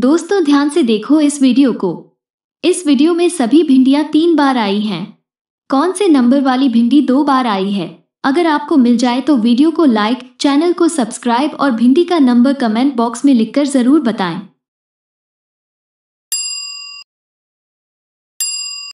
दोस्तों ध्यान से देखो इस वीडियो को इस वीडियो में सभी भिंडियां तीन बार आई हैं कौन से नंबर वाली भिंडी दो बार आई है अगर आपको मिल जाए तो वीडियो को लाइक चैनल को सब्सक्राइब और भिंडी का नंबर कमेंट बॉक्स में लिखकर जरूर बताएं